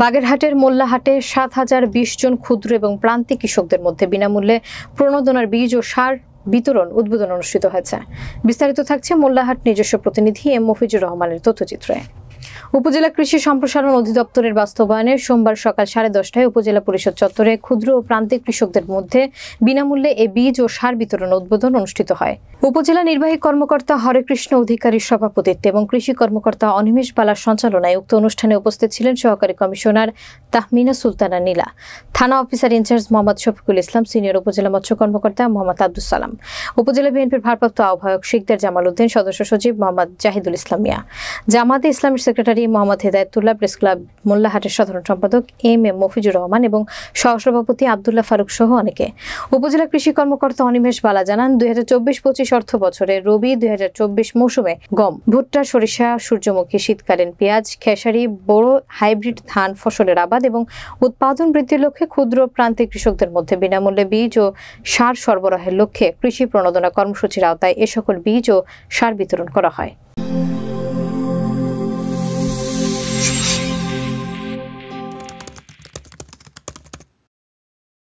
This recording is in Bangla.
বাগেরহাটের মোল্লাহাটে সাত হাজার বিশ জন ক্ষুদ্র এবং প্রান্তিক কৃষকদের মধ্যে বিনামূল্যে প্রণোদনার বীজ ও সার বিতরণ উদ্বোধন অনুষ্ঠিত হয়েছে বিস্তারিত থাকছে মোল্লাহাট নিজস্ব প্রতিনিধি এম মফিজুর রহমানের তথ্যচিত্রে উপজেলা কৃষি সম্প্রসারণ অধিদপ্তরের বাস্তবায়নে সোমবার সকাল সাড়ে দশটায় উপজেলা পরিষদ চত্বরে ক্ষুদ্র ও প্রান্তিক কৃষকদের মধ্যে বিনামূল্যে এ বীজ ও সার বিতরণ উদ্বোধন অনুষ্ঠিত হয় উপজেলা নির্বাহী কর্মকর্তা হরেকৃষ্ণ অধিকারীর সভাপতিত্বে এবং কৃষি কর্মকর্তা অনিমেষ বালার সঞ্চালনায় উক্ত অনুষ্ঠানে উপস্থিত ছিলেন সহকারী কমিশনার তাহমিনা সুলতানা নীলা থানা officer in-charge Mohammad Shafikul Islam senior উপজেলা মৎস্য কর্মকর্তা মোহাম্মদ আব্দুল সালাম উপজেলা বিএনপির ভারপ্রাপ্ত আহ্বায়ক শিকদার জামাল উদ্দিন সদস্য সচিব মোহাম্মদ জাহিদুল ইসলামিয়া জামাতে ইসলামের secretary secretary Mohammad Hedayatullah press club মোল্লাহাটের সাধারণ সম্পাদক এম এম মফিজুর রহমান এবং সহসভাপতি আবদুল্লাহ ফারুক সহ অনেকে উপজেলা কৃষি কর্মকর্তা অনিমেষ বালা জানান দুই হাজার চব্বিশ পঁচিশ অর্থ বছরে রবি দুই হাজার চব্বিশ মৌসুমে গম ভুট্টা সরিষা সূর্যমুখী শীতকালীন পেঁয়াজ খেসারি বড় হাইব্রিড ধান ফসলের আবাদ এবং উৎপাদন বৃদ্ধির লক্ষ্যে ক্ষুদ্র প্রান্তিক কৃষকদের মধ্যে বিনামূল্যে বীজ ও সার সরবরাহের লক্ষ্যে কৃষি প্রণোদনা কর্মসূচির আওতায় এ সকল বীজ ও সার বিতরণ করা হয়